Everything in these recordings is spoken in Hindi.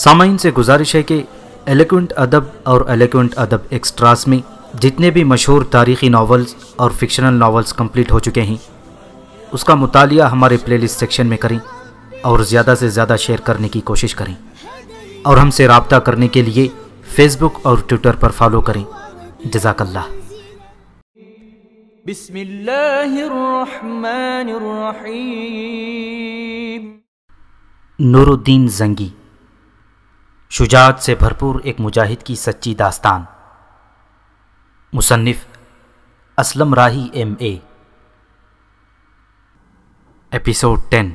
सामाइन से गुजारिश है कि एलिक्वेंट अदब और एलिक्वेंट अदब एक्स्ट्रास में जितने भी मशहूर तारीखी नावल्स और फिक्शनल नावल्स कंप्लीट हो चुके हैं उसका मुतालिया हमारे लिस्ट सेक्शन में करें और ज़्यादा से ज़्यादा शेयर करने की कोशिश करें और हमसे रबता करने के लिए फेसबुक और ट्विटर पर फॉलो करें जजाकल्ला नूरुद्दीन जंगी शुजात से भरपूर एक मुजाहिद की सच्ची दास्तान मुसन्फ़ Aslam Rahi M episode ten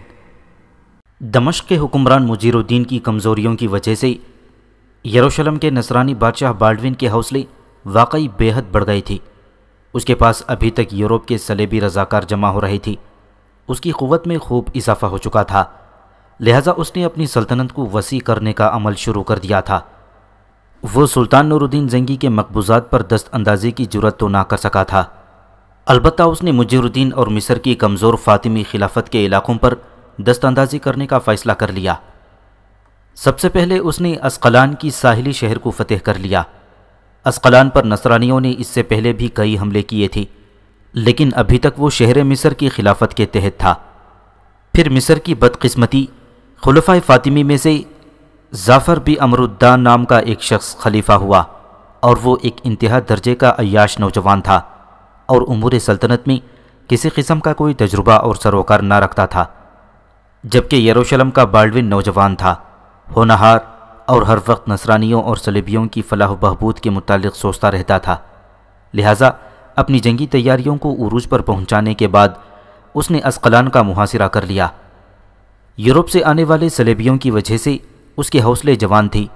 दमश के हुक्मरान मुजीरुद्दीन की कमज़ोरियों की वजह से यरूशलेम के नसरानी बादशाह बाल्डविन के हौसले वाकई बेहद बढ़ गए थे उसके पास अभी तक यूरोप के सलेबी रजाकार जमा हो रही थी उसकी क़वत में खूब इजाफा हो चुका था लिहाजा उसने अपनी सल्तनत को वसी करने का अमल शुरू कर दिया था वो सुल्तान नूरुद्दीन जंगी के मकबूजात पर दस्त अंदाजी की जरूरत तो ना कर सका था अलबत् उसने मुजरुद्दीन और मिस्र की कमज़ोर फ़ातिमी खिलाफत के इलाकों पर अंदाजी करने का फ़ैसला कर लिया सबसे पहले उसने असकलान की साहिली शहर को फतेह कर लिया अस्कलान पर नसरानियों ने इससे पहले भी कई हमले किए थे लेकिन अभी तक वो शहर मिस्र की खिलाफत के तहत था फिर मिस्र की बदकस्मती खलफा फ़ातिमी में से जाफ़र भी अमरुद्दान नाम का एक शख्स खलीफा हुआ और वो एक इंतहा दर्जे का अयाश नौजवान था और उमूर सल्तनत में किसी किस्म का कोई तजुर्बा और सरोकार ना रखता था जबकि यरूशलम का बाल्डविन नौजवान था होनहार और हर वक्त नसरानियों और सलेबियों की फलाह बहबूद के मुतालिक सोचता रहता था लिहाजा अपनी जंगी तैयारियों को उरूज पर पहुंचाने के बाद उसने असकलान का मुहासरा कर लिया यूरोप से आने वाले सलेबियों की वजह से उसके हौसले जवान थी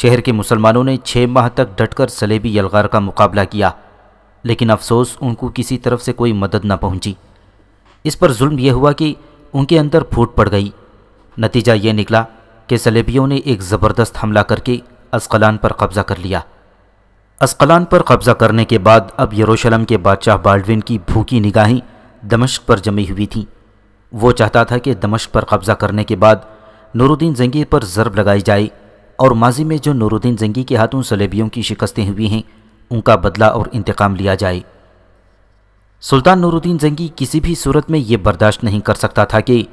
शहर के मुसलमानों ने छः माह तक डटकर सलेबी यलगार का मुकाबला किया लेकिन अफसोस उनको किसी तरफ से कोई मदद ना पहुंची। इस पर जुल्म यह हुआ कि उनके अंदर फूट पड़ गई नतीजा ये निकला कि सलेबियों ने एक ज़बरदस्त हमला करके असकलान पर कब्ज़ा कर लिया असकलान पर कब्ज़ा करने के बाद अब यरूशलेम के बादशाह बाल्डविन की भूखी निगाहें दमश्क पर जमी हुई थीं वो चाहता था कि दमश पर कब्ज़ा करने के बाद नूरुद्दीन जंगी पर ज़रब लगाई जाए और माजी में जो नूरुद्दीन जंगी के हाथों सलेबियों की शिकस्तें हुई हैं उनका बदला और इंतकाम लिया जाए सुल्तान नूरुद्दीन जंगी किसी भी सूरत में ये बर्दाश्त नहीं कर सकता था कि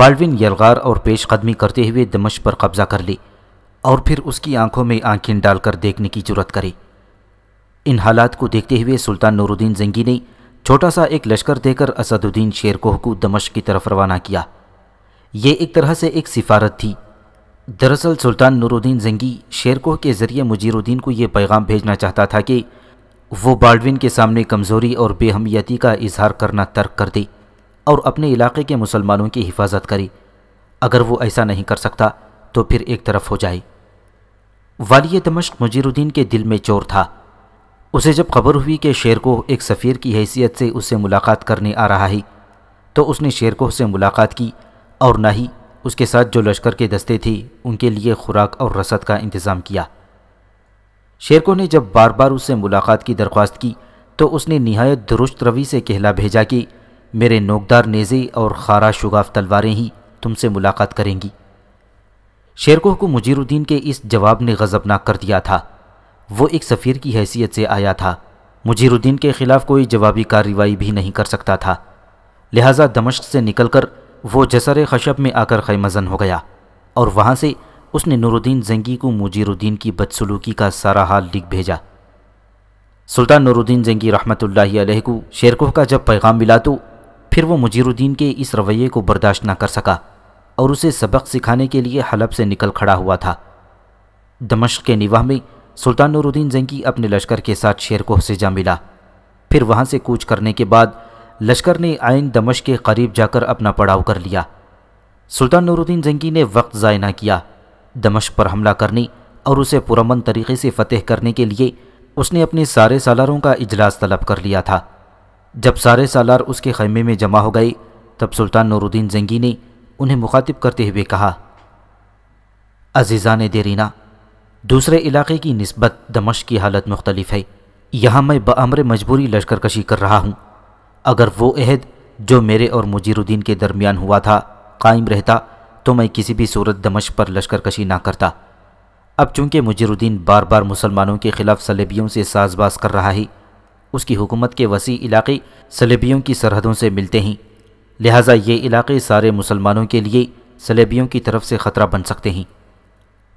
बालविन यलगार और पेश कदमी करते हुए दमश पर कब्ज़ा कर ले और फिर उसकी आंखों में आंखें डालकर देखने की जरूरत करे इन हालात को देखते हुए सुल्तान नूरुद्दीन जंगी ने छोटा सा एक लश्कर देकर असदुद्दीन शेर को दमश की तरफ रवाना किया ये एक तरह से एक सिफारत थी दरअसल सुल्तान नूरुद्दीन जंगी शेरकोह के ज़रिए मुजीरुद्दीन को यह पैगाम भेजना चाहता था कि वो बाल्डविन के सामने कमज़ोरी और बेहमियती का इजहार करना तर्क कर दे और अपने इलाके के मुसलमानों की हिफाजत करे अगर वो ऐसा नहीं कर सकता तो फिर एक तरफ हो जाए वाली दमश्क मुजीरुद्दीन के दिल में चोर था उसे जब खबर हुई कि शेर को एक सफ़ीर की हैसियत से उससे मुलाकात करने आ रहा है तो उसने शेर को से मुलाकात की और ना ही उसके साथ जो लश्कर के दस्ते थे उनके लिए खुराक और रसद का इंतज़ाम किया शेरकोह ने जब बार बार उससे मुलाकात की दरख्वास्त की तो उसने नहायत दुरुस्त रवि से कहला भेजा कि मेरे नोकदार नेज़े और खारा शुगाफ तलवारें ही तुमसे मुलाकात करेंगी शेरकोह को मुजीरुद्दीन के इस जवाब ने गज़बनाक कर दिया था वो एक सफ़ीर की हैसियत से आया था मुजीरुद्दीन के ख़िलाफ़ कोई जवाबी कार्रवाई भी नहीं कर सकता था लिहाजा दमश्क से निकलकर वो जसर खशब में आकर खैमजन हो गया और वहाँ से उसने नूरुद्दीन जंगी को मुजीरुद्दीन की बदसलूकी का सारा हाल लिख भेजा सुल्तान नूरुद्दीन जंगी रहमत को शेरकोह का जब पैगाम मिला तो फिर वो मुजीरुद्दीन के इस रवैये को बर्दाश्त ना कर सका और उसे सबक सिखाने के लिए हलब से निकल खड़ा हुआ था दमश्क के निवाह में सुल्तान नूरुद्दीन जंगी अपने लश्कर के साथ शेरकोह से जा मिला फिर वहां से कूच करने के बाद लश्कर ने आयन दमश के करीब जाकर अपना पड़ाव कर लिया सुल्तान नूरुद्दीन जंगी ने वक्त ज़ाय ना किया दमश पर हमला करने और उसे पुरमन तरीके से फतेह करने के लिए उसने अपने सारे सालारों का इजलास तलब कर लिया था जब सारे सालार उसके खैमे में जमा हो गए तब सुल्तान नूरुद्दीन जंगी ने उन्हें मुखातिब करते हुए कहा अजीज़ा ने देरीना दूसरे इलाके की नस्बत दमश की हालत मुख्तलिफ है यहाँ मैं बमर मजबूरी लश्कर कशी कर रहा हूँ अगर वो अहद जो मेरे और मुजीरुद्दीन के दरमियान हुआ था कायम रहता तो मैं किसी भी सूरत दमश पर लश्कर कशी ना करता अब चूंकि मुजीरुद्दीन बार बार मुसलमानों के खिलाफ सलेबियों से साजबाज कर रहा है उसकी हुकूमत के वसी इलाके सलेबियों की सरहदों से मिलते हैं लिहाजा ये इलाके सारे मुसलमानों के लिए सलेबियों की तरफ से ख़तरा बन सकते हैं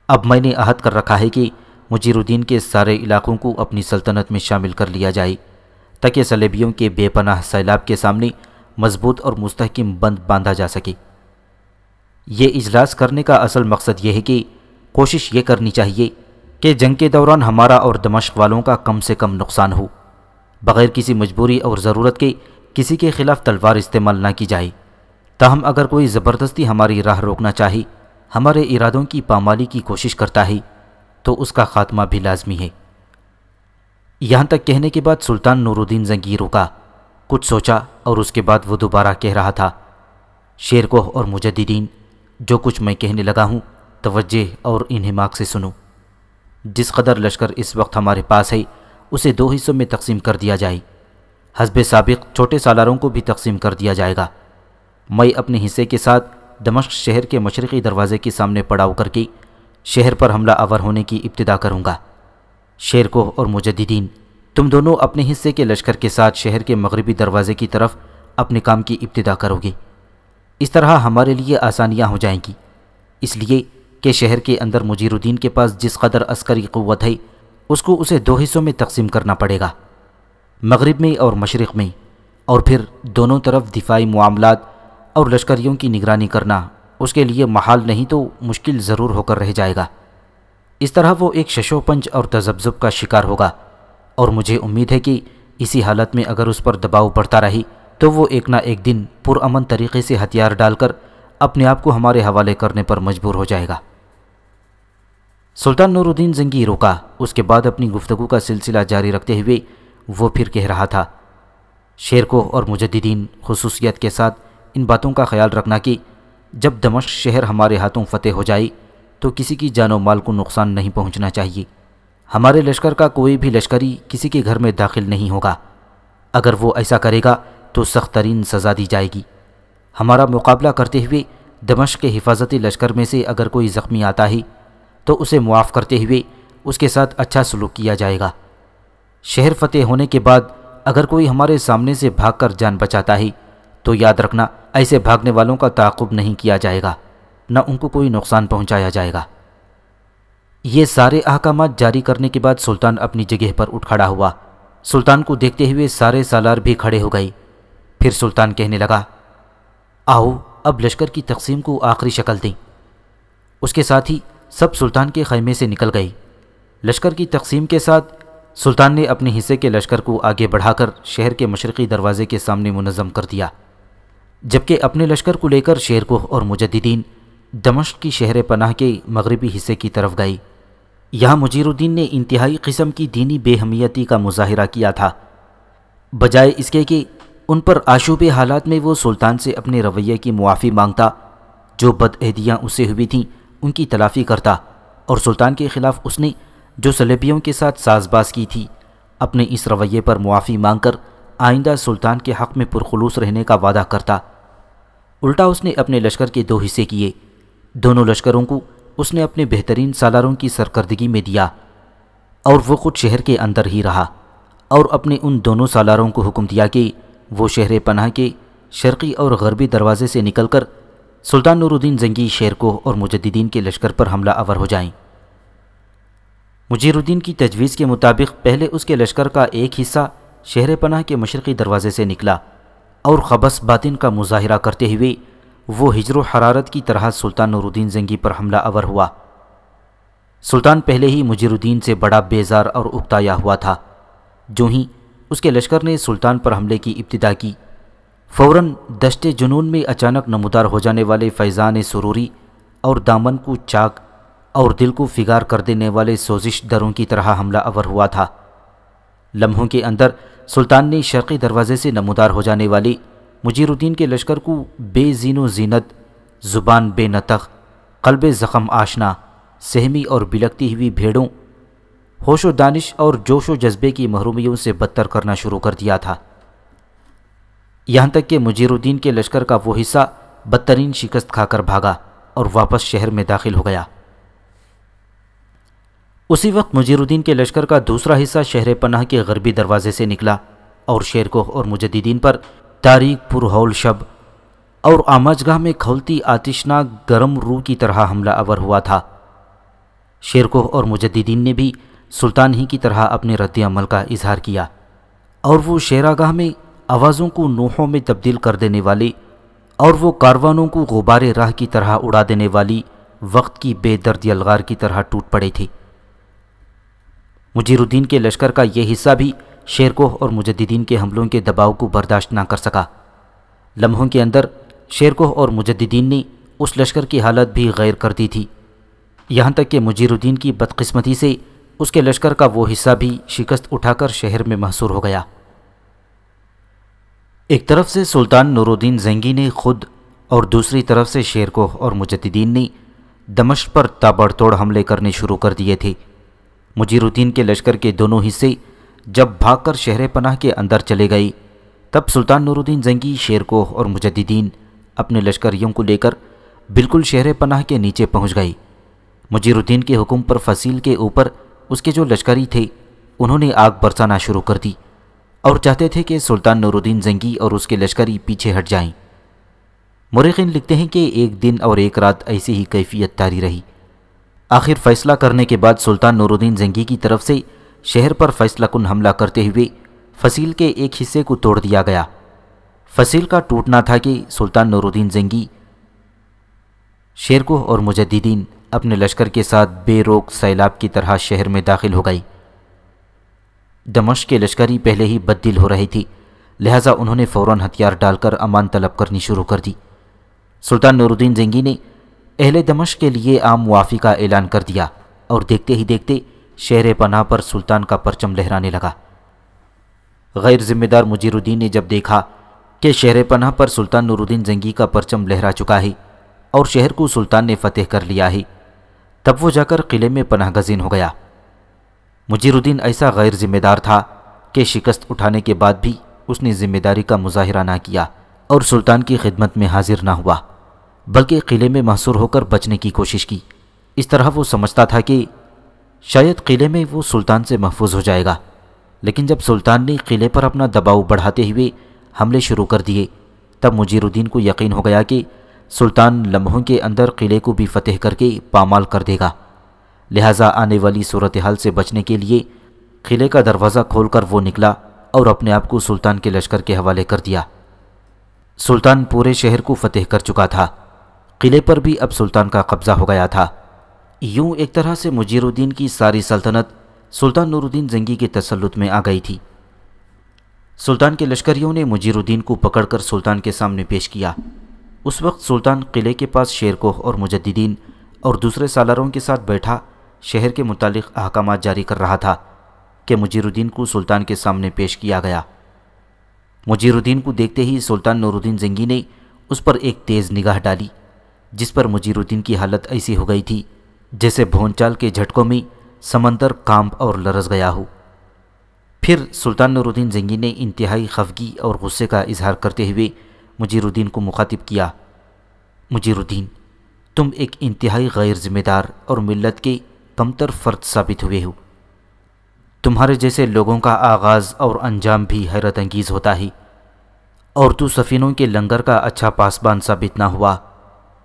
अब मैंने अहद कर रखा है कि मुजीरुद्दीन के सारे इलाकों को अपनी सल्तनत में शामिल कर लिया जाए ताकि सलेबियों के बेपनाह सैलाब के सामने मजबूत और मुस्तकम बंद बांधा जा सके ये इजलास करने का असल मकसद यह है कि कोशिश ये करनी चाहिए कि जंग के दौरान हमारा और दमश वालों का कम से कम नुकसान हो बग़ैर किसी मजबूरी और ज़रूरत के किसी के ख़िलाफ़ तलवार इस्तेमाल ना की जाए ताहम अगर कोई ज़बरदस्ती हमारी राह रोकना चाहिए हमारे इरादों की पामाली की कोशिश करता है तो उसका खात्मा भी लाजमी है यहाँ तक कहने के बाद सुल्तान नूरुद्दीन जंगी रुका कुछ सोचा और उसके बाद वो दोबारा कह रहा था शेर कोह और मुजद्दीन जो कुछ मैं कहने लगा हूँ तवज्जे और इन्हमाक से सुनो जिस कदर लश्कर इस वक्त हमारे पास है उसे दो हिस्सों में तकसीम कर दिया जाए हजब सबक छोटे सालारों को भी तकसीम कर दिया जाएगा मैं अपने हिस्से के साथ दमश्क शहर के मशरक़ी दरवाज़े के सामने पड़ाव करके शहर पर हमला आवर होने की इब्तदा करूँगा शेर को और मुजद्दीन तुम दोनों अपने हिस्से के लश्कर के साथ शहर के मगरबी दरवाज़े की तरफ अपने काम की इब्तदा करोगे इस तरह हमारे लिए आसानियाँ हो जाएंगी इसलिए कि शहर के अंदर मुजीरुद्दीन के पास जिस कदर अस्करी क़वत है उसको उसे दो हिस्सों में तकसीम करना पड़ेगा मगरब में और मशरक़ में और फिर दोनों तरफ दिफाई मामलों और लश्करियों की निगरानी करना उसके लिए महाल नहीं तो मुश्किल ज़रूर होकर रह जाएगा इस तरह वो एक शशोपंच और तजब्जुब का शिकार होगा और मुझे उम्मीद है कि इसी हालत में अगर उस पर दबाव पड़ता रही तो वो एक ना एक दिन पुरअमन तरीके से हथियार डालकर अपने आप को हमारे हवाले करने पर मजबूर हो जाएगा सुल्तान नूरुद्दीन जंगी रोका उसके बाद अपनी गुफ्तगु का सिलसिला जारी रखते हुए वो फिर कह रहा था शेर को और मुजद्दीन खसूसियत के साथ इन बातों का ख्याल रखना कि जब दमश शहर हमारे हाथों फतेह हो जाए तो किसी की जानो माल को नुकसान नहीं पहुंचना चाहिए हमारे लश्कर का कोई भी लश्करी किसी के घर में दाखिल नहीं होगा अगर वो ऐसा करेगा तो सख्त तरीन सज़ा दी जाएगी हमारा मुकाबला करते हुए दमश के हिफाजती लश्कर में से अगर कोई ज़ख्मी आता है तो उसे मुआफ़ करते हुए उसके साथ अच्छा सलूक किया जाएगा शहर फतेह होने के बाद अगर कोई हमारे सामने से भागकर जान बचाता है तो याद रखना ऐसे भागने वालों का ताकुब नहीं किया जाएगा न उनको कोई नुकसान पहुंचाया जाएगा ये सारे अहकाम जारी करने के बाद सुल्तान अपनी जगह पर उठ खड़ा हुआ सुल्तान को देखते हुए सारे सालार भी खड़े हो गए फिर सुल्तान कहने लगा आओ अब लश्कर की तकसीम को आखिरी शक्ल दें उसके साथ ही सब सुल्तान के खैमे से निकल गई लश्कर की तकसीम के साथ सुल्तान ने अपने हिस्से के लश्कर को आगे बढ़ाकर शहर के मशरक़ी दरवाजे के सामने मुनज़म कर दिया जबकि अपने लश्कर को लेकर शेरकोह और मुजद्दीन दमश की शहर पनाह के मगरबी हिस्से की तरफ गई यहाँ मुजीरुद्दीन ने इंतहाई किस्म की दीनी बेहमियती का मुजाहरा किया था बजाय इसके कि उन पर आशूब हालात में वो सुल्तान से अपने रवैये की मुआफ़ी मांगता जो बदहदियाँ उसे हुई थीं उनकी तलाफ़ी करता और सुल्तान के ख़िलाफ़ उसने जो सलेबियों के साथ साजबाज की थी अपने इस रवैये पर मुआफ़ी मांग कर आइंदा सुल्तान के हक़ में पुरखलूस रहने का वादा करता उल्टा उसने अपने लश्कर के दो हिस्से किए दोनों लश्करों को उसने अपने बेहतरीन सालारों की सरकर्दगी में दिया और वो खुद शहर के अंदर ही रहा और अपने उन दोनों सालारों को हुक्म दिया कि वो शहर पनाह के शर्की और गरबी दरवाजे से निकलकर सुल्तान नूरुद्दीन जंगी शेर को और मुजद्दीन के लश्कर पर हमला आवर हो जाएं। मुजीरुद्दीन की तजवीज़ के मुताबिक पहले उसके लश्कर का एक हिस्सा शहर पनाह के मशरक़ी दरवाजे से निकला और खबस बातिन का मुजाहरा करते हुए वो हिजर हरारत की तरह सुल्तान नूरुद्दीन जंगी पर हमला अवर हुआ सुल्तान पहले ही मुजरुद्दीन से बड़ा बेजार और उकताया हुआ था जो ही उसके लश्कर ने सुल्तान पर हमले की इब्तदा की फ़ौर दश्ते जुनून में अचानक नमदार हो जाने वाले फैज़ान सरूरी और दामन को चाक और दिल को फिगार कर देने वाले सोजिश दरों की तरह हमला अवर हुआ था लम्हों के अंदर सुल्तान ने शर्क़ी दरवाज़े से नमोदार हो जाने वाली मुजीरुद्दीन के लश्कर को बेजीनो जीनत ज़ुबान बेनतख कल्ब ज़ख़म आशना सहमी और बिलकती हुई भेड़ों होशो दानिश और जोशो जज्बे की महरूमियों से बदतर करना शुरू कर दिया था यहाँ तक कि मुजीरुद्दीन के लश्कर का वो हिस्सा बदतरीन शिकस्त खाकर भागा और वापस शहर में दाखिल हो गया उसी वक्त मुजीरुद्दीन के लश्कर का दूसरा हिस्सा शहर पनाह के गरबी दरवाजे से निकला और शेरकोह और मुजदीन पर तारीख पुरहौल शब और आमाजगाह में खौलती आतिशनाक गर्म रू की तरह हमला अवर हुआ था शेरकोह और मुजदीन ने भी सुल्तान ही की तरह अपने रद्द अमल का इजहार किया और वो शेरागाह में आवाज़ों को नोहों में तब्दील कर देने वाली और वो कारवानों को गुब्बारे राह की तरह उड़ा देने वाली वक्त की बेदर्द अलगार की तरह टूट पड़ी थी मुजीरुद्दीन के लश्कर का यह हिस्सा भी शेरकोह और मुजद्दीन के हमलों के दबाव को बर्दाश्त ना कर सका लम्हों के अंदर शेरकोह और मुजद्दीन ने उस लश्कर की हालत भी गैर कर दी थी यहाँ तक कि मुजीरुद्दीन की बदकस्मती से उसके लश्कर का वो हिस्सा भी शिकस्त उठाकर शहर में महसूर हो गया एक तरफ से सुल्तान नूरुद्दीन जंगी ने खुद और दूसरी तरफ से शेरकोह और मुजद्दीन ने दमश पर ताबड़तोड़ हमले करने शुरू कर दिए थे मुजीरुद्दीन के लश्कर के दोनों हिस्से जब भागकर शहर पनाह के अंदर चले गए तब सुल्तान नूरुद्दीन जंगी शेरकोह और मुजद्दीन अपने लश्करियों को लेकर बिल्कुल शहर पनाह के नीचे पहुंच गए मुजीरुद्दीन के हुक्म पर फसील के ऊपर उसके जो लश्करी थे उन्होंने आग बरसाना शुरू कर दी और चाहते थे कि सुल्तान नूरुद्दीन जंगी और उसके लश्करी पीछे हट जाएं। मुरखिन लिखते हैं कि एक दिन और एक रात ऐसी ही कैफियत तारी रही आखिर फैसला करने के बाद सुल्तान नूरुद्दीन जंगी की तरफ से शहर पर फैसला कुन हमला करते हुए फसील के एक हिस्से को तोड़ दिया गया फसील का टूटना था कि सुल्तान नूरुद्दीन जंगी शेरकोह और मुजद्दीन अपने लश्कर के साथ बेरोक सैलाब की तरह शहर में दाखिल हो गई दमश के लश्करी पहले ही बददिल हो रही थी लिहाजा उन्होंने फ़ौरन हथियार डालकर अमान तलब करनी शुरू कर दी सुल्तान नूरुद्दीन जंगी ने अहले दमश के लिए आम मुआफ़ी का ऐलान कर दिया और देखते ही देखते शहर पनाह पर सुल्तान का परचम लहराने लगा गैर जिम्मेदार मुजीरुद्दीन ने जब देखा कि शहर पना पर सुल्तान नूरुद्दीन जंगी का परचम लहरा चुका है और शहर को सुल्तान ने फतेह कर लिया है तब वो जाकर किले में पनाह गजीन हो गया मुजीरुद्दीन ऐसा गैर जिम्मेदार था कि शिकस्त उठाने के बाद भी उसने जिम्मेदारी का मुजाहरा ना किया और सुल्तान की खिदमत में हाजिर ना हुआ बल्कि किले में महसूर होकर बचने की कोशिश की इस तरह वो समझता था कि शायद किले में वो सुल्तान से महफूज हो जाएगा लेकिन जब सुल्तान ने किले पर अपना दबाव बढ़ाते हुए हमले शुरू कर दिए तब मुजीरुद्दीन को यकीन हो गया कि सुल्तान लम्हों के अंदर किले को भी फतेह करके पामाल कर देगा लिहाजा आने वाली सूरत हाल से बचने के लिए किले का दरवाज़ा खोलकर वो निकला और अपने आप को सुल्तान के लश्कर के हवाले कर दिया सुल्तान पूरे शहर को फतेह कर चुका था किले पर भी अब सुल्तान का कब्ज़ा हो गया था यूं एक तरह से मुजीरुद्दीन की सारी सल्तनत सुल्तान नूरुद्दीन जंगी के तसलुत में आ गई थी सुल्तान के लश्करियों ने मुजीरुद्दीन को पकड़कर सुल्तान के सामने पेश किया उस वक्त सुल्तान किले के पास शेरकोह और मुजद्दीन और दूसरे सालारों के साथ बैठा शहर के मुतालिक अहकाम जारी कर रहा था कि मुजीरुद्दीन को सुल्तान के सामने पेश किया गया मुजीरुद्दीन को देखते ही सुल्तान नूरुद्दीन जंगी ने उस पर एक तेज़ निगाह डाली जिस पर मुजीरुद्दीन की हालत ऐसी हो गई थी जैसे भोनचाल के झटकों में समंदर कांप और लरस गया हो फिर सुल्तान नूरुद्दीन जंगी ने इंतहाई खफगी और गुस्से का इजहार करते हुए मुजीरुद्दीन को मुखातिब किया मुजीरुद्दीन तुम एक इंतहाई गैर जिम्मेदार और मिलत के कमतर फर्द साबित हुए हो तुम्हारे जैसे लोगों का आगाज़ और अंजाम भी हैरत अंगीज़ होता है और तू सफ़ीनों के लंगर का अच्छा पासबान साबित ना हुआ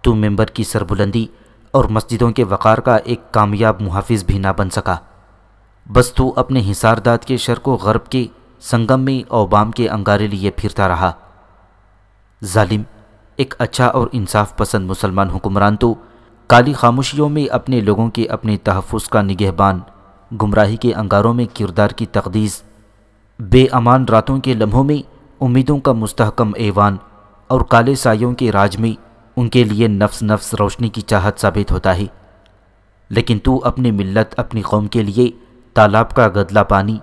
तू मेंबर की सरबुलंदी और मस्जिदों के वक़ार का एक कामयाब मुहाफ़ भी ना बन सका बस तू अपने हिसारदाद के शर को गर्ब के संगम में ओबाम के अंगारे लिए फिरता रहा जालिम एक अच्छा और इंसाफ पसंद मुसलमान हुक्मरान तो काली खामोशियों में अपने लोगों के अपने तहफ़ का निगहबान गुमराही के अंगारों में किरदार की तकदीस बेअमान रातों के लम्हों में उम्मीदों का मुस्तकम एवान और काले सायों के राज में उनके लिए नफ्स नफ्स रोशनी की चाहत साबित होता है लेकिन तू अपनी मिलत अपनी कौम के लिए तालाब का गदला पानी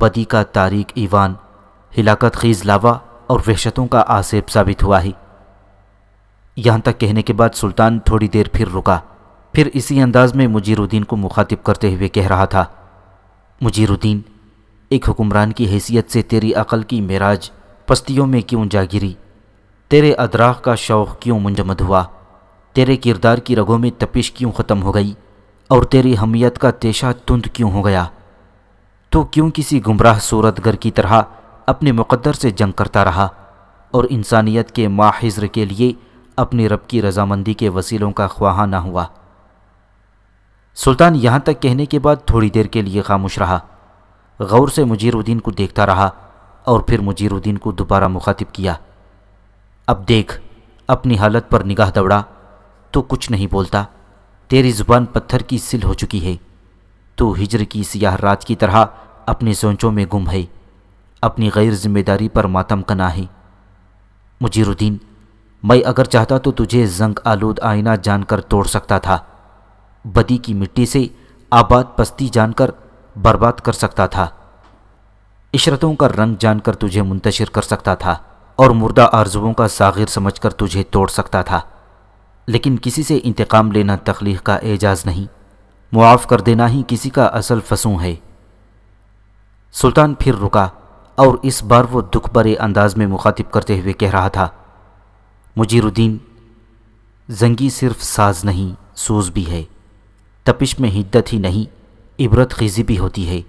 बदी का तारीख ईवान हिलाकत खीज लावा और वहशतों का आसेब साबित हुआ है यहाँ तक कहने के बाद सुल्तान थोड़ी देर फिर रुका फिर इसी अंदाज में मुजीरुद्दीन को मुखातिब करते हुए कह रहा था मुजीरुद्दीन एक हुक्मरान की हैसियत से तेरी अकल की मेराज पस्तियों में क्यों जागिरी तेरे अदराख का शौक़ क्यों मुंजमद हुआ तेरे किरदार की रगों में तपिश क्यों ख़त्म हो गई और तेरी हमियत का तेशा तुंद क्यों हो गया तो क्यों किसी गुमराह सूरतगर की तरह अपने मुकद्दर से जंग करता रहा और इंसानियत के माहिज़र के लिए अपने रब की रजामंदी के वसीलों का ख्वाहा ना हुआ सुल्तान यहाँ तक कहने के बाद थोड़ी देर के लिए खामोश रहा गौर से मुजीरुद्दीन को देखता रहा और फिर मुजीरुद्दीन को दोबारा मुखातिब किया अब देख अपनी हालत पर निगाह दौड़ा तो कुछ नहीं बोलता तेरी ज़ुबान पत्थर की सिल हो चुकी है तो हिजर की सियाह रात की तरह अपने सोचों में गुम है अपनी गैर जिम्मेदारी पर मातम कना है मुजीरुद्दीन मैं अगर चाहता तो तुझे जंग आलूद आईना जानकर तोड़ सकता था बदी की मिट्टी से आबाद पस्ती जानकर बर्बाद कर सकता था इशरतों का रंग जानकर तुझे मुंतशिर कर सकता था और मुर्दा आरजुओं का सागिर समझकर तुझे तोड़ सकता था लेकिन किसी से इंतकाम लेना तख्लीक का एजाज़ नहीं मुआफ़ कर देना ही किसी का असल फसूँ है सुल्तान फिर रुका और इस बार वो दुख भरे अंदाज में मुखातिब करते हुए कह रहा था मुजीरुद्दीन जंगी सिर्फ साज नहीं सोज भी है तपिश में हिद्दत ही नहीं इबरत खीजी भी होती है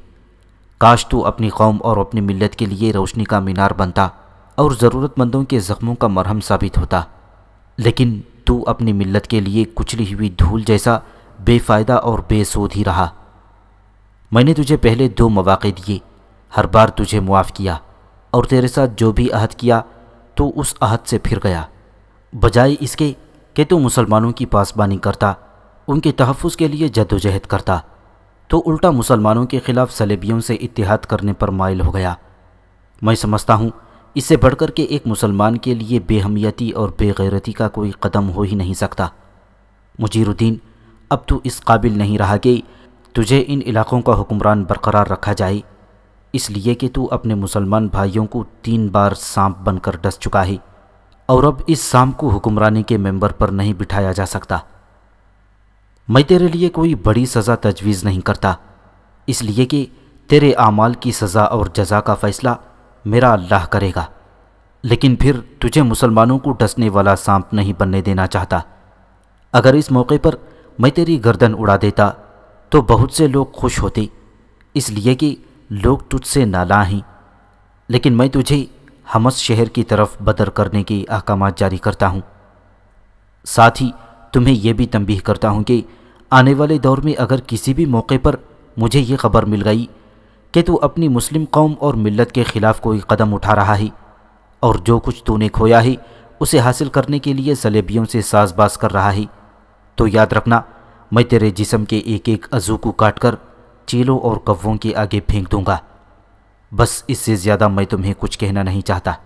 काश तू अपनी कौम और अपनी मिलत के लिए रोशनी का मीनार बनता और ज़रूरतमंदों के ज़ख्मों का मरहम साबित होता लेकिन तू अपनी मिल्लत के लिए कुचली हुई धूल जैसा बेफ़ायदा और बेसोध ही रहा मैंने तुझे पहले दो मौाक़े दिए हर बार तुझे मुआफ़ किया और तेरे साथ जो भी अहद किया तो उस अहद से फिर गया बजाय इसके कि तू मुसलमानों की पासबानी करता उनके तहफ़ के लिए जदोजहद करता तो उल्टा मुसलमानों के ख़िलाफ़ सलेबियों से इतिहाद करने पर मायल हो गया मैं समझता हूँ इससे बढ़कर के एक मुसलमान के लिए बेहमियती और बेगैरती का कोई कदम हो ही नहीं सकता मुजीरुद्दीन अब तो इस काबिल नहीं रहा कि तुझे इन इलाक़ों का हुक्मरान बरकरार रखा जाए इसलिए कि तू अपने मुसलमान भाइयों को तीन बार सांप बनकर डस चुका है और अब इस सांप को हुक्मरानी के मेंबर पर नहीं बिठाया जा सकता मैं तेरे लिए कोई बड़ी सज़ा तजवीज़ नहीं करता इसलिए कि तेरे आमाल की सज़ा और जजा का फ़ैसला मेरा अल्लाह करेगा लेकिन फिर तुझे मुसलमानों को डसने वाला सांप नहीं बनने देना चाहता अगर इस मौके पर मैं तेरी गर्दन उड़ा देता तो बहुत से लोग खुश होते इसलिए कि लोग तुझसे नाला हैं लेकिन मैं तुझे हमस शहर की तरफ बदर करने के अहकाम जारी करता हूँ साथ ही तुम्हें यह भी तंबीह करता हूँ कि आने वाले दौर में अगर किसी भी मौके पर मुझे ये खबर मिल गई कि तू अपनी मुस्लिम कौम और मिल्लत के ख़िलाफ़ कोई कदम उठा रहा ही और जो कुछ तूने खोया ही उसे हासिल करने के लिए सलेबियों से साजबाज कर रहा ही तो याद रखना मैं तेरे जिसम के एक एक अजू को काट कर चीलों और कव्वों के आगे फेंक दूंगा बस इससे ज़्यादा मैं तुम्हें कुछ कहना नहीं चाहता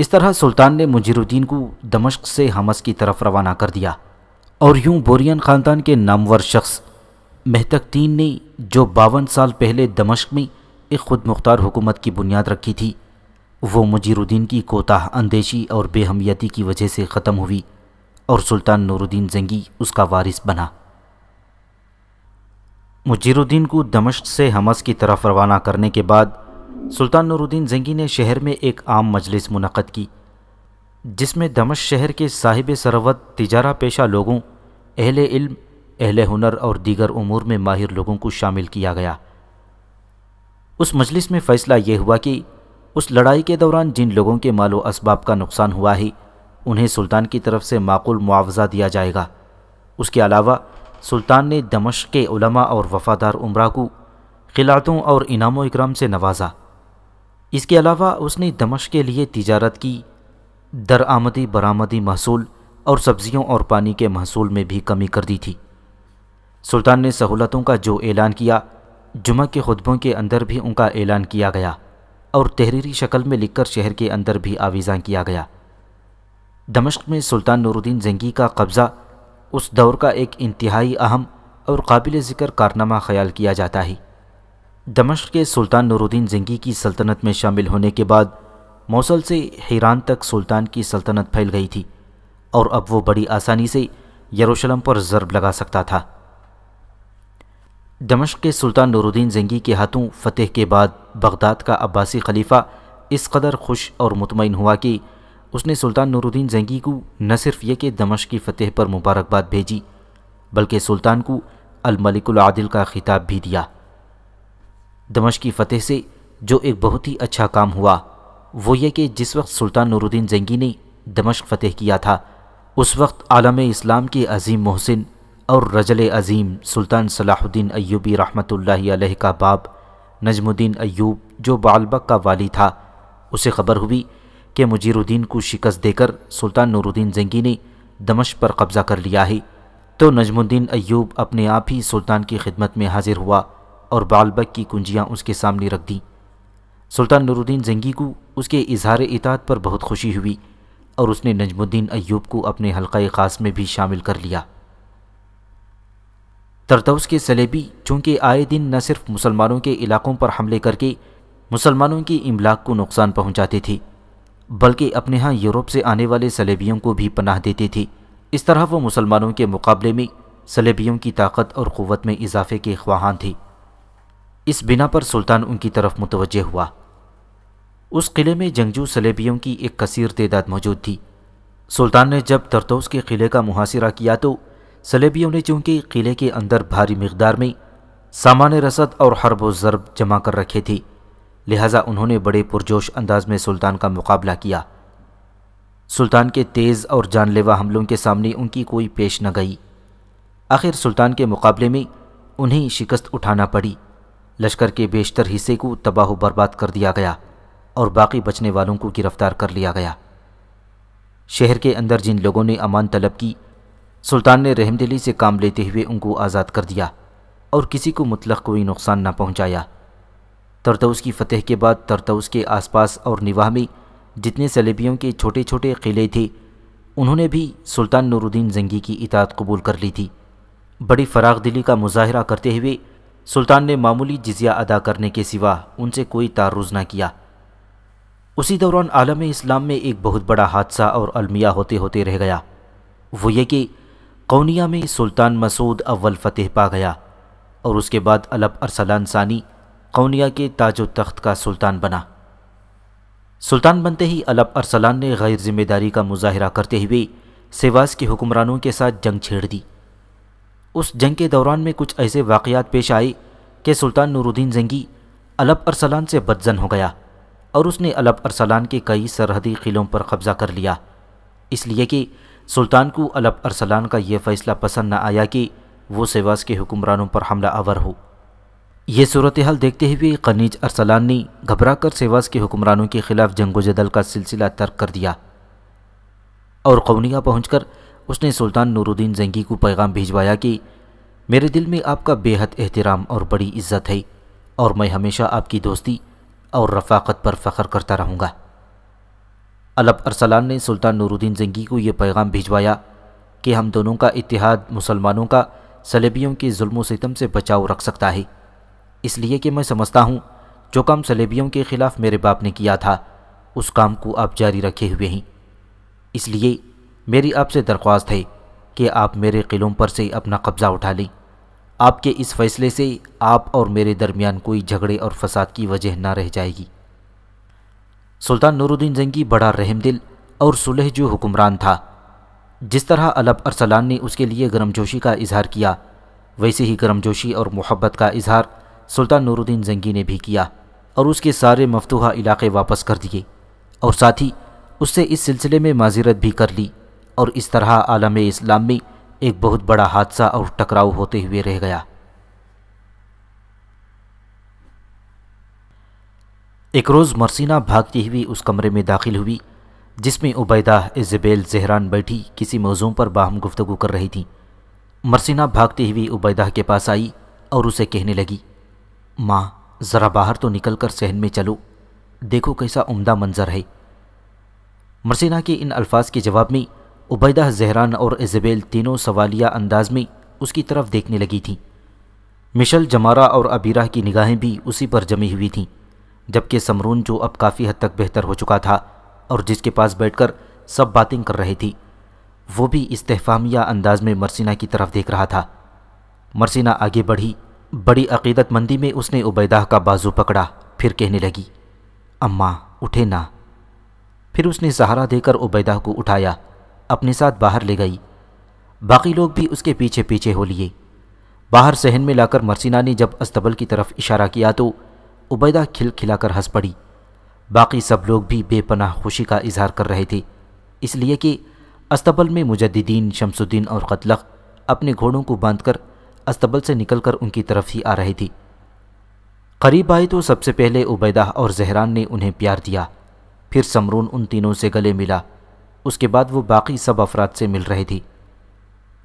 इस तरह सुल्तान ने मुजिरुद्दीन को दमश्क से हमस की तरफ रवाना कर दिया और यूं बोरियन ख़ानदान के नामवर शख्स महतकतीन ने जो बावन साल पहले दमश्क में एक खुद मुख्तार हुकूमत की बुनियाद रखी थी वो मुजीरुद्दीन की कोताह अंदेशी और बेहमियती की वजह से ख़त्म हुई और सुल्तान नूरुद्दीन जंगी उसका वारिस बना मुजीरुद्दीन को दमश्क से हमस की तरफ रवाना करने के बाद सुल्तान नूरुद्दीन जंगी ने शहर में एक आम मजलिस मुनद की जिसमें दमश शहर के साहिब सरवत तिजारा पेशा लोगों अहल इल्म अहल हुनर और दीगर उमूर में माहिर लोगों को शामिल किया गया उस मजलिस में फ़ैसला ये हुआ कि उस लड़ाई के दौरान जिन लोगों के मालो इसबाब का नुकसान हुआ ही उन्हें सुल्तान की तरफ से माकूल मुआवजा दिया जाएगा उसके अलावा सुल्तान ने दमश के उलमा और वफ़ादार उम्रा को खिलातों और इनाम इकराम से नवाजा इसके अलावा उसने दमश के लिए तजारत की दरआमदी बरामदी महसूल और सब्ज़ियों और पानी के महसूल में भी कमी कर दी थी सुल्तान ने सहूलतों का जो ऐलान किया जुमा के खुतबों के अंदर भी उनका ऐलान किया गया और तहरीरी शक्ल में लिखकर शहर के अंदर भी आवीज़ा किया गया दमश्क में सुल्तान नूरुद्दीन जंगी का कब्ज़ा उस दौर का एक इंतहाई अहम और काबिल ज़िक्र कारनामा ख्याल किया जाता है दमश्क के सुल्तान नूरुद्दीन जंगी की सल्तनत में शामिल होने के बाद मौसल से हीरान तक सुल्तान की सल्तनत फैल गई थी और अब वो बड़ी आसानी से यरूशलम पर ज़रब लगा सकता था दमश्क के सुल्तान नूरुद्दीन जंगी के हाथों फतेह के बाद बगदाद का अब्बासी खलीफा इस कदर खुश और मुतमिन हुआ कि उसने सुल्तान नूरुद्दीन जंगी को न सिर्फ यह कि दमश की फ़तेह पर मुबारकबाद भेजी बल्कि सुल्तान को अलमलिकुल आदिल का खिताब भी दिया दमश की फ़तेह से जो एक बहुत ही अच्छा काम हुआ वो ये कि जिस वक्त सुल्तान नूरुद्दीन जंगी ने दमश फ़तेह किया था उस वक्त आलम इस्लाम के अजीम मोहसिन और रजल अज़ीम सुल्तान सलाहुद्दीन अयूबी रहमत अलैह का बाप नजमुद्दीन अयूब जो बालबक का वाली था उसे खबर हुई कि मुजीरुद्दीन को शिकस्त देकर सुल्तान नूरुद्दीन जंगी ने दमश पर कब्ज़ा कर लिया है तो नजमुद्दीन अयूब अपने आप ही सुल्तान की खिदमत में हाजिर हुआ और बालबक की कुंजियाँ उसके सामने रख दी सुल्तान नूरुद्दीन जंगी को उसके इजहार इतात पर बहुत खुशी हुई और उसने नजमुद्दीन अयूब को अपने हल्का ख़ास में भी शामिल कर लिया तरतौस के सलेबी चूँकि आए दिन न सिर्फ मुसलमानों के इलाकों पर हमले करके मुसलमानों की इमलाक को नुकसान पहुँचाते थे बल्कि अपने यहाँ यूरोप से आने वाले सलेबियों को भी पनाह देते थे इस तरह वो मुसलमानों के मुकाबले में सलेबियों की ताकत और क़वत में इजाफे के ख्वाहान थे इस बिना पर सुल्तान उनकी तरफ मुतवजह हुआ उस किले में जंगजू सलेबियों की एक कसीर तदाद मौजूद थी सुल्तान ने जब तरतौस के किले का मुहासरा किया तो सलेबियों ने चूंकि किले के अंदर भारी मकदार में सामान्य रसद और हरब ज़रब जमा कर रखे थे लिहाजा उन्होंने बड़े पुरजोश अंदाज में सुल्तान का मुकाबला किया सुल्तान के तेज़ और जानलेवा हमलों के सामने उनकी कोई पेश न गई आखिर सुल्तान के मुकाबले में उन्हें शिकस्त उठाना पड़ी लश्कर के बेशतर हिस्से को तबाह बर्बाद कर दिया गया और बाकी बचने वालों को गिरफ्तार कर लिया गया शहर के अंदर जिन लोगों ने अमान तलब की सुल्तान ने रहमदिली से काम लेते हुए उनको आज़ाद कर दिया और किसी को मुतलक कोई नुकसान न पहुँचाया तरतउस की फ़तेह के बाद तरतउस के आसपास और निवाह में जितने सलेबियों के छोटे छोटे किले थे उन्होंने भी सुल्तान नूरुद्दीन जंगी की इतात कबूल कर ली थी बड़ी फराग दिली का मुजाहरा करते हुए सुल्तान ने मामूली जजिया अदा करने के सिवा उनसे कोई तारुज ना किया उसी दौरान आलम इस्लाम में एक बहुत बड़ा हादसा और अलमिया होते होते रह गया वो ये कि कौनिया में सुल्तान मसूद अव्वल फ़तेह पा गया और उसके बाद अलब अरसलान सानी कौनिया के ताजो तख्त का सुल्तान बना सुल्तान बनते ही अलब अरसलान ने गैर जिम्मेदारी का मुजाहरा करते हुए सेवास के हुक्मरानों के साथ जंग छेड़ दी उस जंग के दौरान में कुछ ऐसे वाक़ात पेश आए कि सुल्तान नूरुद्दीन जंगी अलप अरसलान से बदजन हो गया और उसने अलब अरसलान के कई सरहदी किलों पर कब्ज़ा कर लिया इसलिए कि सुल्तान को अलप अरसलान का यह फ़ैसला पसंद न आया कि वो सेवास के हुक्मरानों पर हमला आवर हो यह सूरत हाल देखते हुए कनीज अरसलान ने घबरा कर सेवास के हुक्मरानों के खिलाफ जंगो जदल का सिलसिला तर्क कर दिया और कौनिया पहुंचकर उसने सुल्तान नूरुद्दीन जंगी को पैगाम भिजवाया कि मेरे दिल में आपका बेहद एहतराम और बड़ी इज्जत है और मैं हमेशा आपकी दोस्ती और रफाकत पर फ़ख्र करता रहूँगा अलप अरसलान ने सुल्तान नूरुद्दीन जंगी को यह पैगाम भिजवाया कि हम दोनों का इतिहाद मुसलमानों का सलेबियों के जुल्म सितम से बचाव रख सकता है इसलिए कि मैं समझता हूँ जो काम सलेबियों के ख़िलाफ़ मेरे बाप ने किया था उस काम को आप जारी रखे हुए हैं इसलिए मेरी आपसे दरख्वास्त है कि आप मेरे किलों पर से अपना कब्ज़ा उठा लें आपके इस फैसले से आप और मेरे दरमियान कोई झगड़े और फसाद की वजह ना रह जाएगी सुल्तान नूरुद्दीन जंगी बड़ा रहमदिल और जो हुक्मरान था जिस तरह अलब अरसलान ने उसके लिए गर्मजोशी का इजहार किया वैसे ही गर्मजोशी और मोहब्बत का इजहार सुल्तान नूरुद्दीन जंगी ने भी किया और उसके सारे मफतूहा इलाके वापस कर दिए और साथ ही उससे इस सिलसिले में माजरत भी कर ली और इस तरह आलम इस्लाम में एक बहुत बड़ा हादसा और टकराव होते हुए रह गया एक रोज़ मरसीना भागती हुई उस कमरे में दाखिल हुई जिसमें उबैदा इजबेल जहरान बैठी किसी मौजूम पर बाहम गुफ्तु कर रही थी मरसीना भागती हुई उबैदा के पास आई और उसे कहने लगी माँ ज़रा बाहर तो निकल कर सहन में चलो देखो कैसा उम्दा मंजर है मरसीना के इन अल्फाज के जवाब में उबैदा जहरान और इजबेल तीनों सवालिया अंदाज में उसकी तरफ देखने लगी थी मिशल जमारा और अबीरा की निगाहें भी उसी पर जमी हुई थीं जबकि समरून जो अब काफ़ी हद तक बेहतर हो चुका था और जिसके पास बैठकर सब बातें कर रही थी वो भी इस्तेफामिया अंदाज में मरसिना की तरफ देख रहा था मरसिना आगे बढ़ी बड़ी अकीदतमंदी में उसने उबैदा का बाजू पकड़ा फिर कहने लगी अम्मा उठे ना फिर उसने सहारा देकर उबैदा को उठाया अपने साथ बाहर ले गई बाकी लोग भी उसके पीछे पीछे हो लिए बाहर सहन में लाकर मरसिना ने जब अस्तबल की तरफ इशारा किया तो उबैदा खिलखिलाकर हंस पड़ी बाकी सब लोग भी बेपनाह खुशी का इजहार कर रहे थे इसलिए कि अस्तबल में मुजद्दीन शमसुद्दीन और कतलक अपने घोड़ों को बांधकर अस्तबल से निकलकर उनकी तरफ ही आ रही थी करीब आए तो सबसे पहले उबैदा और जहरान ने उन्हें प्यार दिया फिर समरून उन तीनों से गले मिला उसके बाद वो बाकी सब अफराद से मिल रही थी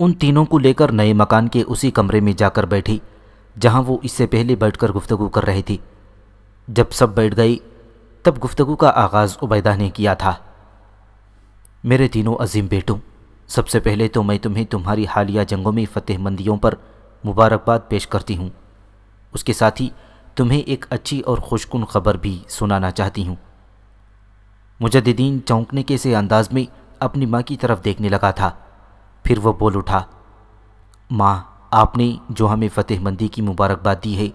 उन तीनों को लेकर नए मकान के उसी कमरे में जाकर बैठी जहां वो इससे पहले बैठकर गुफ्तगु कर रही थी जब सब बैठ गई तब गुफ्तगु का आगाज़ उबैदा ने किया था मेरे तीनों अजीम बेटों सबसे पहले तो मैं तुम्हें तुम्हारी हालिया जंगों में फतेह मंदियों पर मुबारकबाद पेश करती हूँ उसके साथ ही तुम्हें एक अच्छी और खुशकुन खबर भी सुनाना चाहती हूँ मुजद्दीन चौंकने के से अंदाज में अपनी माँ की तरफ देखने लगा था फिर वह बोल उठा माँ आपने जो हमें फतेह मंदी की मुबारकबाद दी है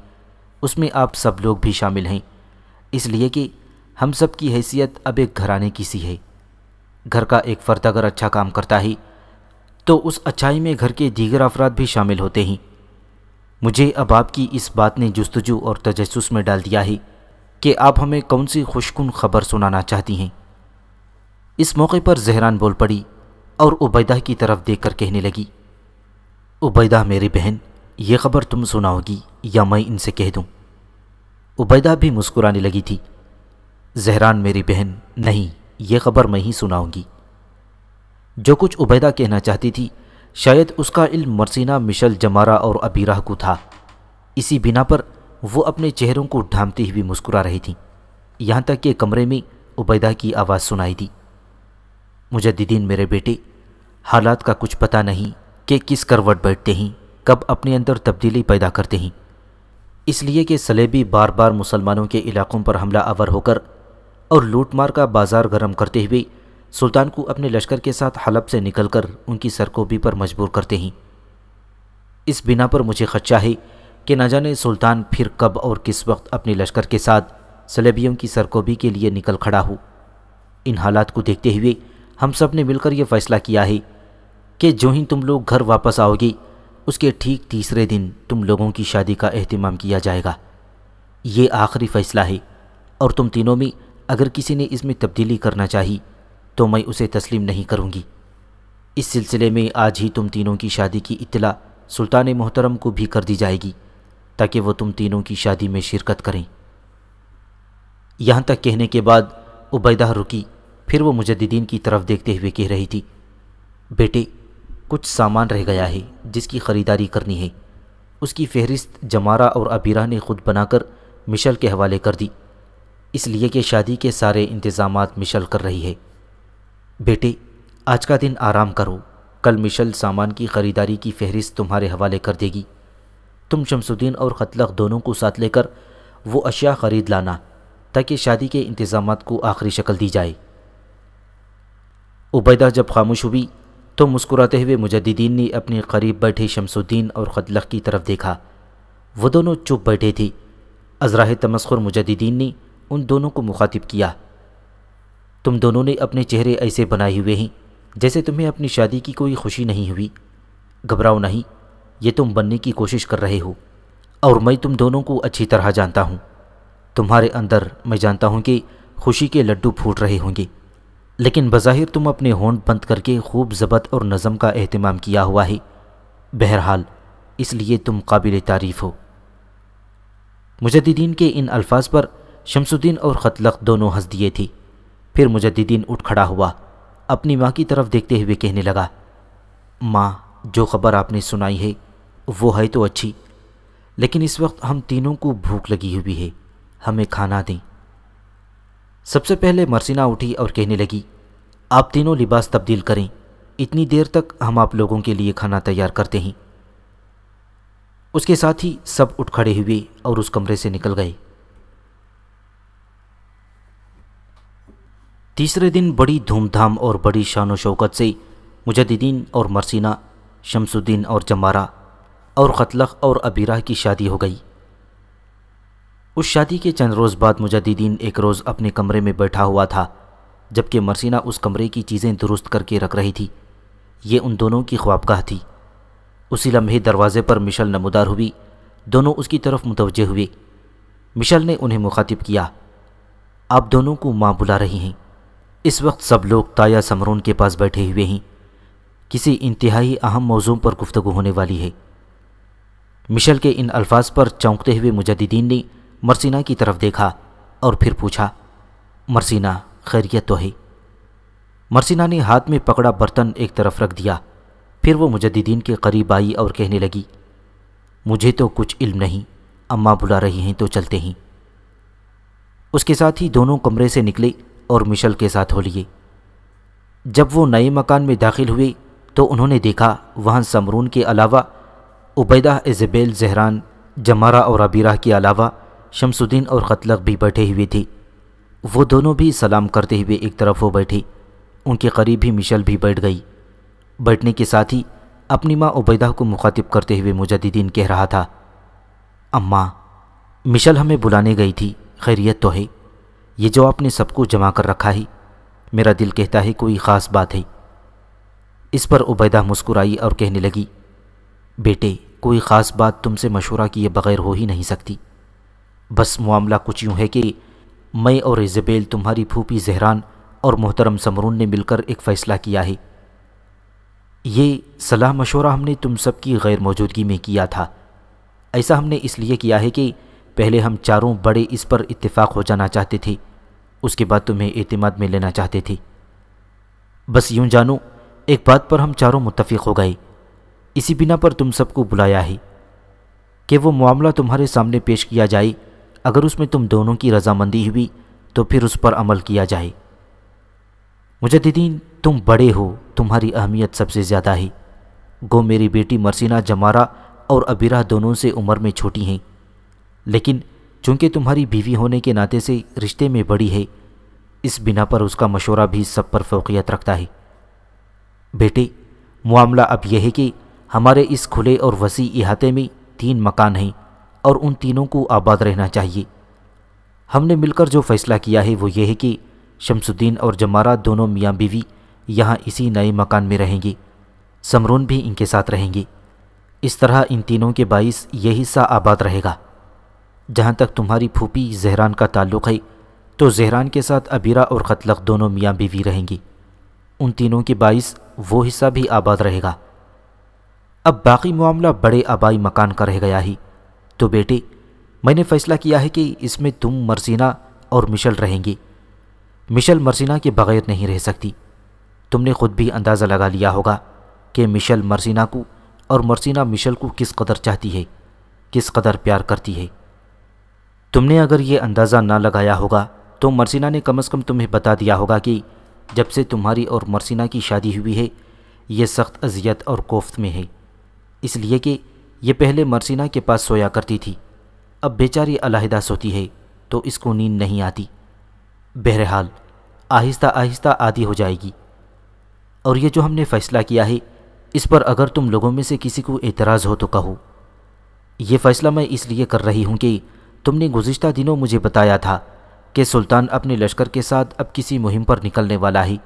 उसमें आप सब लोग भी शामिल हैं इसलिए कि हम सब की हैसियत अब एक घराने की सी है घर का एक फ़र्द अगर अच्छा काम करता है तो उस अच्छाई में घर के दीगर अफराद भी शामिल होते हैं मुझे अब आपकी इस बात ने जस्तजू और तजस में डाल दिया है कि आप हमें कौन सी खुशकुन खबर सुनाना चाहती हैं इस मौके पर जहरान बोल पड़ी और उबैदा की तरफ देख कर कहने लगी उबैदा मेरी बहन ये खबर तुम सुनाओगी या मैं इनसे कह दूँ उबैदा भी मुस्कुराने लगी थी जहरान मेरी बहन नहीं ये खबर मैं ही सुनाऊंगी जो कुछ उबैदा कहना चाहती थी शायद उसका इल्म मरसीना मिशल जमारा और अबीरा को था इसी बिना पर वो अपने चेहरों को ढामती हुई मुस्कुरा रही थी यहाँ तक कि कमरे में उबैदा की आवाज़ सुनाई दी मुझे दीदीन मेरे बेटे हालात का कुछ पता नहीं कि किस करवट बैठते हैं कब अपने अंदर तब्दीली पैदा करते हैं इसलिए कि सलेबी बार बार मुसलमानों के इलाकों पर हमला आवर होकर और लूटमार का बाजार गर्म करते हुए सुल्तान को अपने लश्कर के साथ हलब से निकलकर उनकी सरकोबी पर मजबूर करते हैं इस बिना पर मुझे खदशा है कि ना जाने सुल्तान फिर कब और किस वक्त अपने लश्कर के साथ सलेबियों की सरकोबी के लिए निकल खड़ा हो इन हालात को देखते हुए हम सब ने मिलकर यह फैसला किया है कि जो ही तुम लोग घर वापस आओगी उसके ठीक तीसरे दिन तुम लोगों की शादी का अहतमाम किया जाएगा ये आखिरी फ़ैसला है और तुम तीनों में अगर किसी ने इसमें तब्दीली करना चाही तो मैं उसे तस्लीम नहीं करूँगी इस सिलसिले में आज ही तुम तीनों की शादी की इतला सुल्तान मोहतरम को भी कर दी जाएगी ताकि वह तुम तीनों की शादी में शिरकत करें यहाँ तक कहने के बाद उबैदा रुकी फिर वो मुजद्दीन की तरफ देखते हुए कह रही थी बेटे कुछ सामान रह गया है जिसकी ख़रीदारी करनी है उसकी फहरिस्त जमारा और अबीरा ने खुद बनाकर मिशल के हवाले कर दी इसलिए कि शादी के सारे इंतज़ाम मिशल कर रही है बेटे आज का दिन आराम करो कल मिशल सामान की ख़रीदारी की फहरिस्त तुम्हारे हवाले कर देगी तुम शमसुद्दीन और खतलक दोनों को साथ लेकर वो अशिया ख़रीद लाना ताकि शादी के इंतज़ाम को आखिरी शक्ल दी जाए उबैदा जब खामोश हुई तो मुस्कुराते हुए मुजद्दीन ने अपने करीब बैठे शमसुद्दीन और खदलख की तरफ देखा वो दोनों चुप बैठे थे अजराह तमस्खुर मुजद्दीन ने उन दोनों को मुखातिब किया तुम दोनों ने अपने चेहरे ऐसे बनाए हुए हैं जैसे तुम्हें अपनी शादी की कोई खुशी नहीं हुई घबराओ नहीं ये तुम बनने की कोशिश कर रहे हो और मैं तुम दोनों को अच्छी तरह जानता हूँ तुम्हारे अंदर मैं जानता हूँ कि खुशी के लड्डू फूट रहे होंगे लेकिन बज़ाहिर तुम अपने होंठ बंद करके खूब ज़बत और नज़म का अहतमाम किया हुआ है बहरहाल इसलिए तुम काबिल तारीफ़ हो मुजद्दीन के इन अल्फाज पर शमसुद्दीन और ख़तलक दोनों हंस दिए थे फिर मुजद्दीन उठ खड़ा हुआ अपनी माँ की तरफ देखते हुए कहने लगा माँ जो खबर आपने सुनाई है वो है तो अच्छी लेकिन इस वक्त हम तीनों को भूख लगी हुई है हमें खाना दें सबसे पहले मरसिना उठी और कहने लगी आप तीनों लिबास तब्दील करें इतनी देर तक हम आप लोगों के लिए खाना तैयार करते हैं उसके साथ ही सब उठ खड़े हुए और उस कमरे से निकल गए तीसरे दिन बड़ी धूमधाम और बड़ी शान शौकत से मुजद्दीन और मरसिना शमसुद्दीन और जमारा और खतलख और अबीरा की शादी हो गई उस शादी के चंद रोज़ बाद मुजाहिदीन एक रोज़ अपने कमरे में बैठा हुआ था जबकि मरसीना उस कमरे की चीज़ें दुरुस्त करके रख रही थी ये उन दोनों की ख्वाबगाह थी उसी लम्हे दरवाजे पर मिशल नमदार हुई दोनों उसकी तरफ मुतवजे हुए मिशल ने उन्हें मुखातिब किया आप दोनों को माँ बुला रही हैं इस वक्त सब लोग ताया समरून के पास बैठे हुए हैं किसी इंतहाई अहम मौजू पर गुफ्तु होने वाली है मिशल के इन अल्फाज पर चौंकते हुए मुजाहिदीन ने मरसीना की तरफ देखा और फिर पूछा मरसीना खैरियत तो है मरसीना ने हाथ में पकड़ा बर्तन एक तरफ रख दिया फिर वो मुजद्दीन के करीब आई और कहने लगी मुझे तो कुछ इल्म नहीं अम्मा बुला रही हैं तो चलते हैं उसके साथ ही दोनों कमरे से निकले और मिशल के साथ हो लिए जब वो नए मकान में दाखिल हुए तो उन्होंने देखा वहाँ समरून के अलावा उबैदा इजबेल जहरान जमारा और अबीरा के अलावा शमसुद्दीन और कतलक भी बैठे हुए थी वो दोनों भी सलाम करते हुए एक तरफ हो बैठी उनके करीब ही मिशल भी बैठ गई बैठने के साथ ही अपनी माँ उबैदा को मुखातिब करते हुए मुजद्दीन कह रहा था अम्मा मिशल हमें बुलाने गई थी खैरियत तो है ये जो आपने सबको जमा कर रखा है मेरा दिल कहता है कोई ख़ास बात है इस पर उबैदा मुस्कुराई और कहने लगी बेटे कोई ख़ास बात तुमसे मशवरा किए बगैर हो ही नहीं सकती बस मामला कुछ यूँ है कि मैं और इजबेल तुम्हारी फूपी जहरान और मोहतरम समरून ने मिलकर एक फ़ैसला किया है ये सलाह मशवरा हमने तुम सब की गैर मौजूदगी में किया था ऐसा हमने इसलिए किया है कि पहले हम चारों बड़े इस पर इत्तेफाक हो जाना चाहते थे उसके बाद तुम्हें अतमाद में लेना चाहते थे बस यूं जानो एक बात पर हम चारों मुतफ़ हो गए इसी बिना पर तुम सबको बुलाया है कि वो मामला तुम्हारे सामने पेश किया जाए अगर उसमें तुम दोनों की रजामंदी हुई तो फिर उस पर अमल किया जाए मुजद्दीन तुम बड़े हो तुम्हारी अहमियत सबसे ज़्यादा है गो मेरी बेटी मरसिना जमारा और अबीरा दोनों से उम्र में छोटी हैं लेकिन चूंकि तुम्हारी बीवी होने के नाते से रिश्ते में बड़ी है इस बिना पर उसका मशवरा भी सब पर फोकियत रखता है बेटे मामला अब यह है कि हमारे इस खुले और वसी इहाते में तीन मकान हैं और उन तीनों को आबाद रहना चाहिए हमने मिलकर जो फैसला किया है वो ये है कि शमसुद्दीन और जमारा दोनों मियाँ बीवी यहाँ इसी नए मकान में रहेंगे समरून भी इनके साथ रहेंगे इस तरह इन तीनों के बाईस ये हिस्सा आबाद रहेगा जहाँ तक तुम्हारी फूपी जहरान का ताल्लुक़ है तो जहरान के साथ अबीरा और खतलक दोनों मियाँ बीवी रहेंगी उन तीनों के बाईस वो हिस्सा भी आबाद रहेगा अब बाकी मामला बड़े आबाई मकान का रह गया ही तो बेटी मैंने फैसला किया है कि इसमें तुम मर्जीना और मिशल रहेंगी मिशल मर्जीना के बगैर नहीं रह सकती तुमने खुद भी अंदाज़ा लगा लिया होगा कि मिशल मर्जीना को और मर्जीना मिशल को किस कदर चाहती है किस कदर प्यार करती है तुमने अगर ये अंदाज़ा ना लगाया होगा तो मर्सीना ने कम अज़ कम तुम्हें बता दिया होगा कि जब से तुम्हारी और मर्सीना की शादी हुई है ये सख्त अजियत और कोफ्त में है इसलिए कि ये पहले मरसीना के पास सोया करती थी अब बेचारी अलहदा सोती है तो इसको नींद नहीं आती बहरहाल आहिस्ता आहिस्ता आदि हो जाएगी और ये जो हमने फ़ैसला किया है इस पर अगर तुम लोगों में से किसी को एतराज़ हो तो कहो ये फ़ैसला मैं इसलिए कर रही हूँ कि तुमने गुज्त दिनों मुझे बताया था कि सुल्तान अपने लश्कर के साथ अब किसी मुहिम पर निकलने वाला है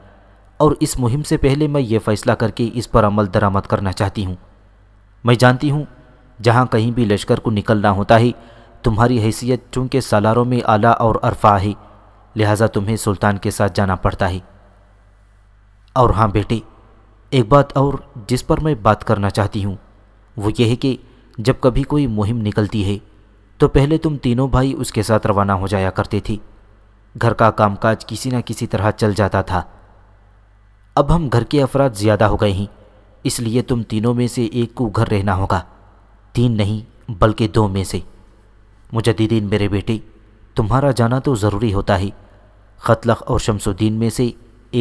और इस मुहिम से पहले मैं ये फ़ैसला करके इस पर अमल दरामद करना चाहती हूँ मैं जानती हूँ जहाँ कहीं भी लश्कर को निकलना होता ही तुम्हारी हैसियत चूँकि सालारों में आला और अरफा ही लिहाजा तुम्हें सुल्तान के साथ जाना पड़ता ही और हाँ बेटी एक बात और जिस पर मैं बात करना चाहती हूँ वो ये है कि जब कभी कोई मुहिम निकलती है तो पहले तुम तीनों भाई उसके साथ रवाना हो जाया करते थे घर का कामकाज किसी न किसी तरह चल जाता था अब हम घर के अफराद ज़्यादा हो गए हैं इसलिए तुम तीनों में से एक को घर रहना होगा तीन नहीं बल्कि दो में से मुजद्दीन मेरे बेटे तुम्हारा जाना तो ज़रूरी होता ही खतलक और शमसुद्दीन में से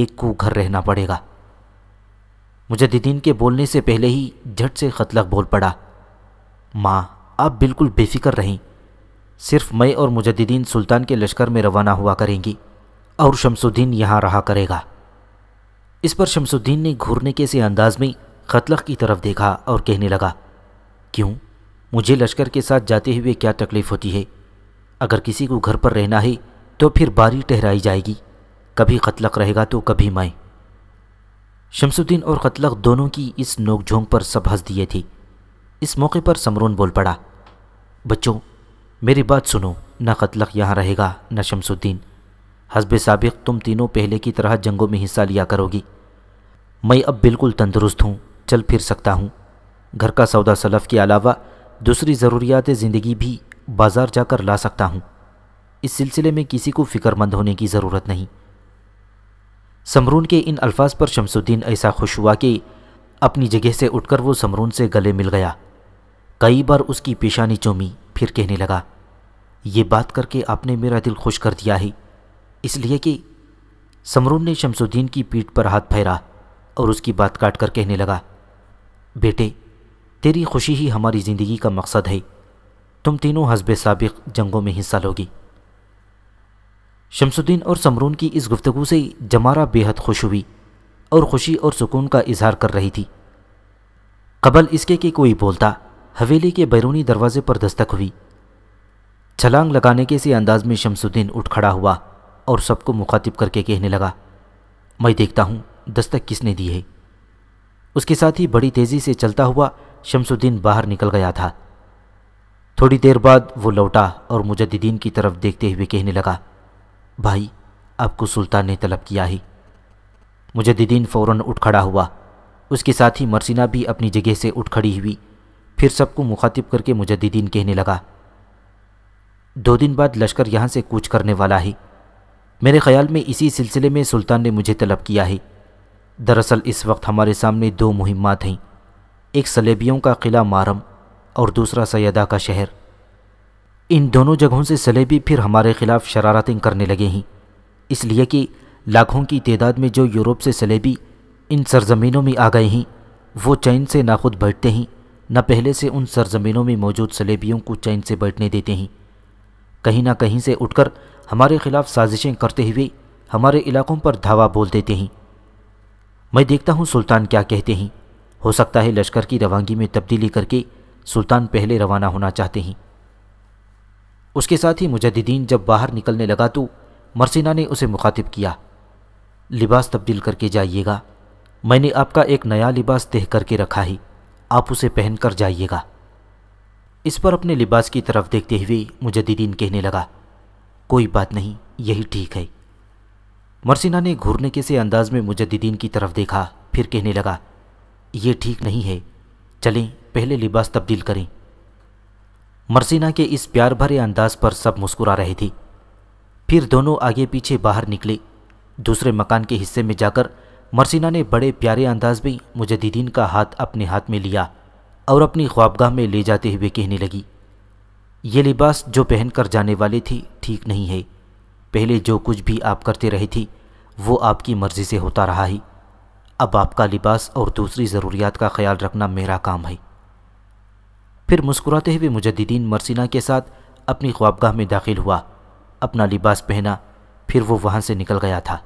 एक को घर रहना पड़ेगा मुजद्दीन के बोलने से पहले ही झट से खतलक बोल पड़ा माँ आप बिल्कुल बेफिक्र रहें सिर्फ मैं और मुजद्दीन सुल्तान के लश्कर में रवाना हुआ करेंगी और शमसुद्दीन यहाँ रहा करेगा इस पर शमसुद्दीन ने घूरने के से अंदाज में खतलक की तरफ देखा और कहने लगा क्यों मुझे लश्कर के साथ जाते हुए क्या तकलीफ होती है अगर किसी को घर पर रहना है तो फिर बारी ठहराई जाएगी कभी खतलक रहेगा तो कभी मैं शमसुद्दीन और खतलक दोनों की इस नोकझोंक पर सब हंस दिए थे इस मौके पर समरून बोल पड़ा बच्चों मेरी बात सुनो न खतलक यहाँ रहेगा न शमसुद्दीन हसब सबक तुम तीनों पहले की तरह जंगों में हिस्सा लिया करोगी मैं अब बिल्कुल तंदुरुस्त हूँ चल फिर सकता हूँ घर का सौदा सलफ के अलावा दूसरी ज़रूरियात ज़िंदगी भी बाज़ार जाकर ला सकता हूँ इस सिलसिले में किसी को फ़िक्रमंद होने की ज़रूरत नहीं समरून के इन अल्फाज पर शमसुद्दीन ऐसा खुश हुआ कि अपनी जगह से उठकर वो समरून से गले मिल गया कई बार उसकी पेशानी चूमी फिर कहने लगा ये बात करके आपने मेरा दिल खुश कर दिया है इसलिए कि समरून ने शमसुद्दीन की पीठ पर हाथ फेरा और उसकी बात काट कर कहने लगा बेटे तेरी खुशी ही हमारी ज़िंदगी का मकसद है तुम तीनों हजब सबक जंगों में हिस्सा लोगी शमसुद्दीन और समरून की इस गुफ्तु से जमारा बेहद खुश हुई और खुशी और सुकून का इजहार कर रही थी कबल इसके कि कोई बोलता हवेली के बैरूनी दरवाजे पर दस्तक हुई छलांग लगाने के से अंदाज में शमसुद्दीन उठ खड़ा हुआ और सबको मुखातिब करके कहने लगा मैं देखता हूँ दस्तक किसने दी है उसके साथ ही बड़ी तेज़ी से चलता हुआ शमसुद्दीन बाहर निकल गया था थोड़ी देर बाद वो लौटा और मुजद्दीन की तरफ देखते हुए कहने लगा भाई आपको सुल्तान ने तलब किया ही मुजद्दीन फ़ौर उठ खड़ा हुआ उसके साथ ही मरसिना भी अपनी जगह से उठ खड़ी हुई फिर सबको मुखातिब करके मुजद्दीन कहने लगा दो दिन बाद लश्कर यहाँ से कूच करने वाला है मेरे ख्याल में इसी सिलसिले में सुल्तान ने मुझे तलब किया है दरअसल इस वक्त हमारे सामने दो मुहिमात हैं एक सलेबियों का किला मारम और दूसरा सैदा का शहर इन दोनों जगहों से सलेबी फिर हमारे ख़िलाफ़ शरारतें करने लगे हैं इसलिए कि लाखों की तदाद में जो यूरोप से सलेबी इन सरजमीनों में आ गए हैं वो चैन से ना खुद बैठते हैं न पहले से उन सरजमीनों में मौजूद सलेबियों को चैन से बैठने देते हैं कहीं ना कहीं से उठकर हमारे ख़िलाफ़ साजिशें करते हुए हमारे इलाकों पर धावा बोल देते हैं मैं देखता हूँ सुल्तान क्या कहते हैं हो सकता है लश्कर की रवानगी में तब्दीली करके सुल्तान पहले रवाना होना चाहते हैं उसके साथ ही मुजद्दीन जब बाहर निकलने लगा तो मरसिना ने उसे मुखातिब किया लिबास तब्दील करके जाइएगा मैंने आपका एक नया लिबास तह करके रखा है आप उसे पहन कर जाइएगा इस पर अपने लिबास की तरफ देखते हुए मुजद्दीन कहने लगा कोई बात नहीं यही ठीक है मरसिना ने घूरने के से अंदाज में मुजद्दीन की तरफ देखा फिर कहने लगा ये ठीक नहीं है चलें पहले लिबास तब्दील करें मरसीना के इस प्यार भरे अंदाज पर सब मुस्कुरा रहे थे फिर दोनों आगे पीछे बाहर निकले दूसरे मकान के हिस्से में जाकर मरसीना ने बड़े प्यारे अंदाज में मुजद्दीन का हाथ अपने हाथ में लिया और अपनी ख्वाबगाह में ले जाते हुए कहने लगी ये लिबास जो पहन कर जाने वाले थी ठीक नहीं है पहले जो कुछ भी आप करते रहे थी वो आपकी मर्ज़ी से होता रहा ही अब आपका लिबास और दूसरी ज़रूरियात का ख्याल रखना मेरा काम है फिर मुस्कुराते हुए मुजद्दीन मरसिना के साथ अपनी ख्वाबगाह में दाखिल हुआ अपना लिबास पहना फिर वो वहाँ से निकल गया था